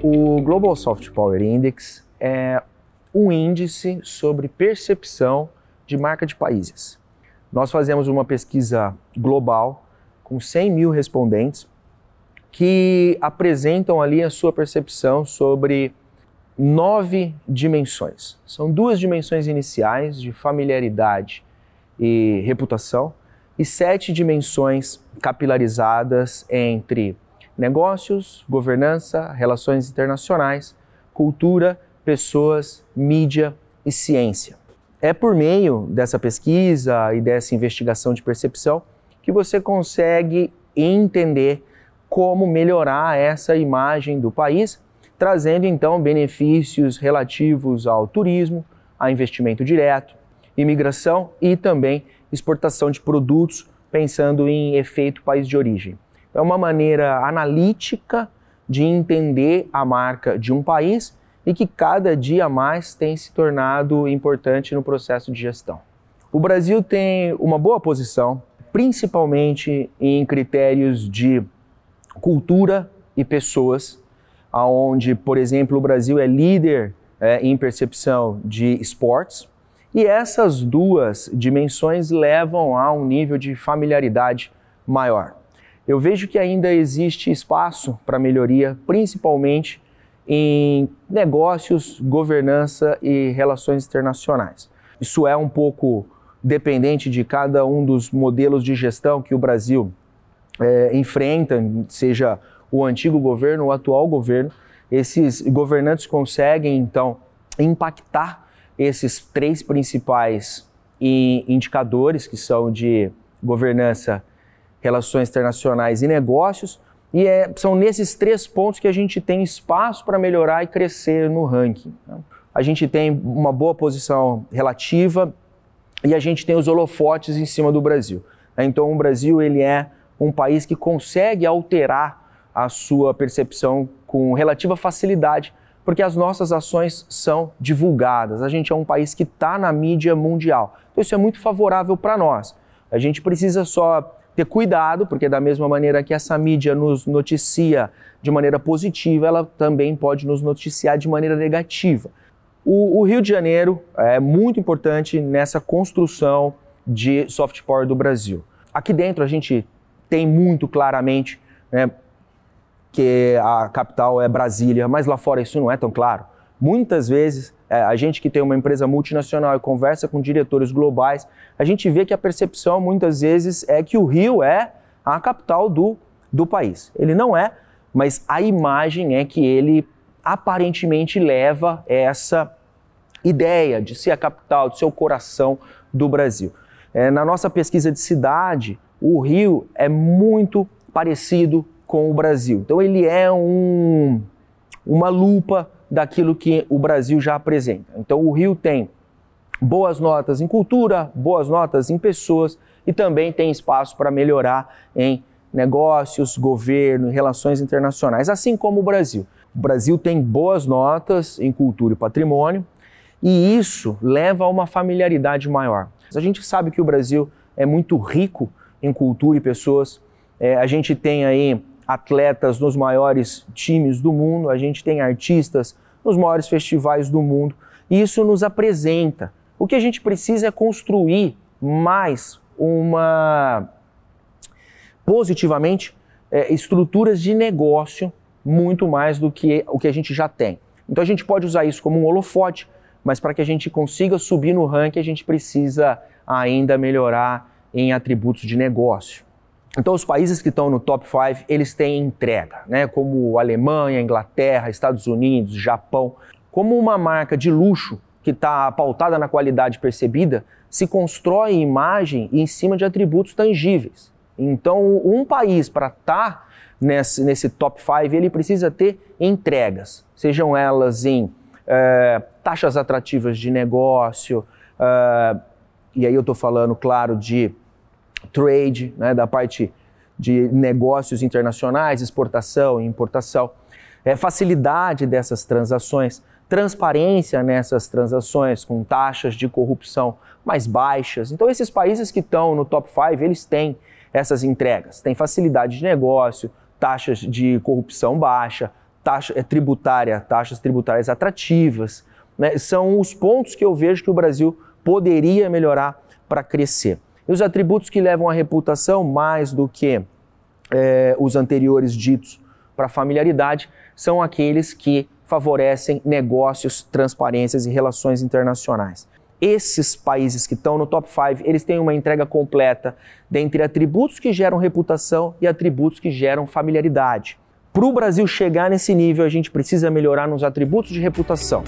O Global Soft Power Index é um índice sobre percepção de marca de países. Nós fazemos uma pesquisa global com 100 mil respondentes que apresentam ali a sua percepção sobre nove dimensões. São duas dimensões iniciais de familiaridade e reputação e sete dimensões capilarizadas entre negócios, governança, relações internacionais, cultura, pessoas, mídia e ciência. É por meio dessa pesquisa e dessa investigação de percepção que você consegue entender como melhorar essa imagem do país, trazendo então benefícios relativos ao turismo, a investimento direto, imigração e também exportação de produtos, pensando em efeito país de origem é uma maneira analítica de entender a marca de um país e que cada dia mais tem se tornado importante no processo de gestão. O Brasil tem uma boa posição, principalmente em critérios de cultura e pessoas, aonde, por exemplo, o Brasil é líder é, em percepção de esportes. E essas duas dimensões levam a um nível de familiaridade maior. Eu vejo que ainda existe espaço para melhoria, principalmente em negócios, governança e relações internacionais. Isso é um pouco dependente de cada um dos modelos de gestão que o Brasil é, enfrenta, seja o antigo governo ou o atual governo. Esses governantes conseguem, então, impactar esses três principais eh, indicadores, que são de governança relações internacionais e negócios. E é, são nesses três pontos que a gente tem espaço para melhorar e crescer no ranking. Né. A gente tem uma boa posição relativa e a gente tem os holofotes em cima do Brasil. Né. Então, o Brasil ele é um país que consegue alterar a sua percepção com relativa facilidade, porque as nossas ações são divulgadas. A gente é um país que está na mídia mundial. Então, isso é muito favorável para nós. A gente precisa só ter cuidado, porque da mesma maneira que essa mídia nos noticia de maneira positiva, ela também pode nos noticiar de maneira negativa. O, o Rio de Janeiro é muito importante nessa construção de soft power do Brasil. Aqui dentro a gente tem muito claramente né, que a capital é Brasília, mas lá fora isso não é tão claro. Muitas vezes, é, a gente que tem uma empresa multinacional e conversa com diretores globais, a gente vê que a percepção muitas vezes é que o Rio é a capital do, do país. Ele não é, mas a imagem é que ele aparentemente leva essa ideia de ser a capital, de ser o coração do Brasil. É, na nossa pesquisa de cidade, o Rio é muito parecido com o Brasil. Então ele é um, uma lupa daquilo que o Brasil já apresenta. Então, o Rio tem boas notas em cultura, boas notas em pessoas e também tem espaço para melhorar em negócios, governo, relações internacionais, assim como o Brasil. O Brasil tem boas notas em cultura e patrimônio e isso leva a uma familiaridade maior. A gente sabe que o Brasil é muito rico em cultura e pessoas. É, a gente tem aí atletas nos maiores times do mundo, a gente tem artistas nos maiores festivais do mundo, e isso nos apresenta. O que a gente precisa é construir mais uma positivamente é, estruturas de negócio muito mais do que o que a gente já tem. Então a gente pode usar isso como um holofote, mas para que a gente consiga subir no ranking, a gente precisa ainda melhorar em atributos de negócio. Então, os países que estão no top 5, eles têm entrega, né? como Alemanha, Inglaterra, Estados Unidos, Japão. Como uma marca de luxo que está pautada na qualidade percebida, se constrói imagem em cima de atributos tangíveis. Então, um país para estar tá nesse, nesse top 5, ele precisa ter entregas, sejam elas em é, taxas atrativas de negócio, é, e aí eu estou falando, claro, de trade, né, da parte de negócios internacionais, exportação e importação, é, facilidade dessas transações, transparência nessas transações, com taxas de corrupção mais baixas. Então, esses países que estão no top 5, eles têm essas entregas, têm facilidade de negócio, taxas de corrupção baixa, taxa é, tributária, taxas tributárias atrativas. Né? São os pontos que eu vejo que o Brasil poderia melhorar para crescer. E os atributos que levam à reputação, mais do que é, os anteriores ditos para familiaridade, são aqueles que favorecem negócios, transparências e relações internacionais. Esses países que estão no top 5, eles têm uma entrega completa dentre atributos que geram reputação e atributos que geram familiaridade. Para o Brasil chegar nesse nível, a gente precisa melhorar nos atributos de reputação.